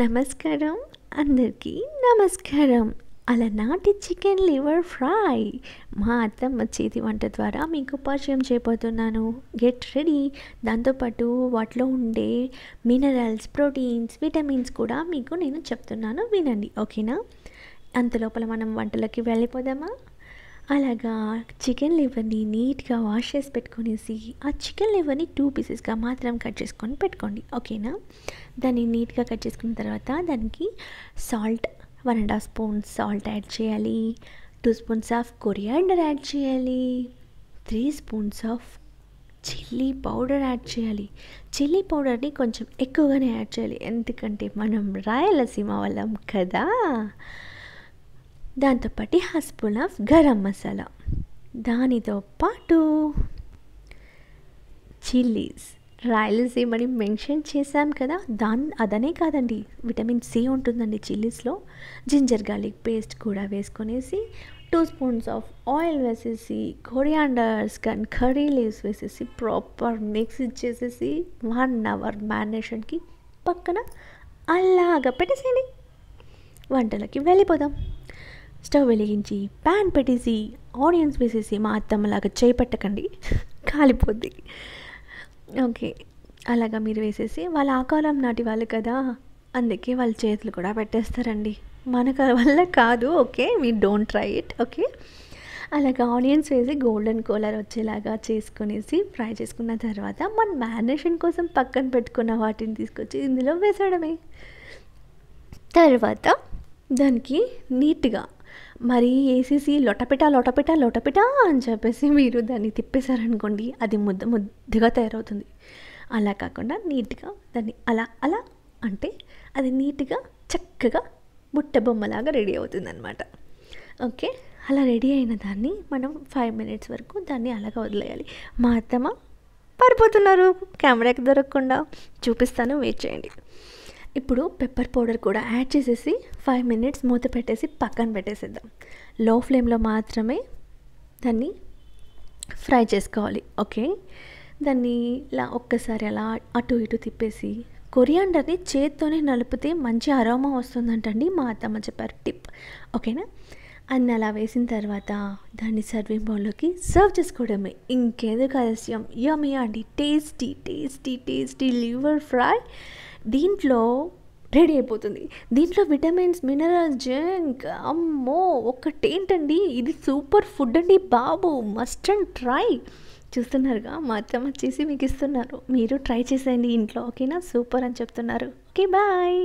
నమస్కారం అందరికీ నమస్కారం అలా నాటి చికెన్ లివర్ ఫ్రై మా అత్తమ్మ చేతి వంట ద్వారా మీకు పరిచయం చేయబోతున్నాను గెట్ రెడీ దాంతోపాటు వాటిలో ఉండే మినరల్స్ ప్రోటీన్స్ విటమిన్స్ కూడా మీకు నేను చెప్తున్నాను వినండి ఓకేనా అంత లోపల మనం వంటలకి వెళ్ళిపోదామా అలాగా చికెన్ లివర్ని నీట్గా వాష్ చేసి పెట్టుకునేసి ఆ చికెన్ లివర్ని టూ పీసెస్గా మాత్రం కట్ చేసుకొని పెట్టుకోండి ఓకేనా దాన్ని నీట్గా కట్ చేసుకున్న తర్వాత దానికి salt one and half spoon salt add చేయాలి two spoons of coriander add చేయాలి three spoons of chilli powder add చేయాలి చిల్లీ పౌడర్ని కొంచెం ఎక్కువగానే యాడ్ చేయాలి ఎందుకంటే మనం రాయలసీమ వాళ్ళం కదా దాంతోపాటు half spoon of garam masala దానితో పాటు చిల్లీస్ రాయలసీమని మెన్షన్ చేశాం కదా దాన్ అదనే కాదండి విటమిన్ సి ఉంటుందండి చిల్లీస్లో జింజర్ గార్లిక్ పేస్ట్ కూడా వేసుకునేసి టూ స్పూన్స్ ఆఫ్ ఆయిల్ వేసేసి కొరియాండర్స్ కానీ కర్రీ లీవ్స్ వేసేసి ప్రాపర్ మిక్స్ ఇచ్చేసేసి వన్ అవర్ మ్యారినేషన్కి పక్కన అలాగ పెట్టేసేయండి వంటలకి వెళ్ళిపోదాం స్టవ్ వెలిగించి ప్యాన్ పెట్టేసి ఆనియన్స్ వేసేసి మా అత్తమ్మలాగా చేపట్టకండి కాలిపోద్ది ఓకే అలాగా మీరు వేసేసి వాళ్ళ ఆకారం నాటి వాళ్ళు కదా అందుకే వాళ్ళ చేతులు కూడా పెట్టేస్తారండి మనకు వల్ల కాదు ఓకే మీ డోంట్ ట్రై ఇట్ ఓకే అలాగ ఆనియన్స్ వేసి గోల్డెన్ కలర్ వచ్చేలాగా చేసుకునేసి ఫ్రై చేసుకున్న తర్వాత మన మ్యారినేషన్ కోసం పక్కన పెట్టుకున్న వాటిని తీసుకొచ్చి ఇందులో వేసడమే తర్వాత దానికి నీట్గా మరి వేసేసి లొటపిట లొటపిట లొటపిట అని చెప్పేసి మీరు దాన్ని తిప్పేశారనుకోండి అది ముద్ద ముద్దగా తయారవుతుంది అలా కాకుండా నీట్గా దాన్ని అలా అలా అంటే అది నీట్గా చక్కగా బుట్ట బొమ్మలాగా రెడీ అవుతుంది అనమాట ఓకే అలా రెడీ అయిన దాన్ని మనం ఫైవ్ మినిట్స్ వరకు దాన్ని అలాగా వదిలేయాలి మా అత్తమ్మ పారిపోతున్నారు కెమెరాకి దొరకకుండా చూపిస్తాను వెయిట్ చేయండి ఇప్పుడు పెప్పర్ పౌడర్ కూడా యాడ్ చేసేసి ఫైవ్ మినిట్స్ మూత పెట్టేసి పక్కన పెట్టేసేద్దాం లో ఫ్లేమ్లో మాత్రమే దాన్ని ఫ్రై చేసుకోవాలి ఓకే దాన్ని ఇలా ఒక్కసారి అలా అటు ఇటు తిప్పేసి కొరియాండర్ని చేత్తోనే నలిపితే మంచి అరోమా వస్తుందంటండి మా అత్తమ్మ చెప్పారు టిప్ ఓకేనా అన్ని అలా వేసిన తర్వాత దాన్ని సర్వింగ్ బౌల్లోకి సర్వ్ చేసుకోవడమే ఇంకేదో ఆలస్యం యమియా అండి tasty tasty tasty liver fry దీంట్లో రెడీ అయిపోతుంది దీంట్లో విటమిన్స్ మినరల్స్ జంక్ అమ్మో ఒకటేంటండి ఇది సూపర్ ఫుడ్ అండి బాబు మస్ట్ అండ్ ట్రై చూస్తున్నారుగా మా అత్తమ్మ చేసి మీకు ఇస్తున్నారు మీరు ట్రై చేసేయండి ఇంట్లో ఓకేనా సూపర్ అని చెప్తున్నారు ఓకే బాయ్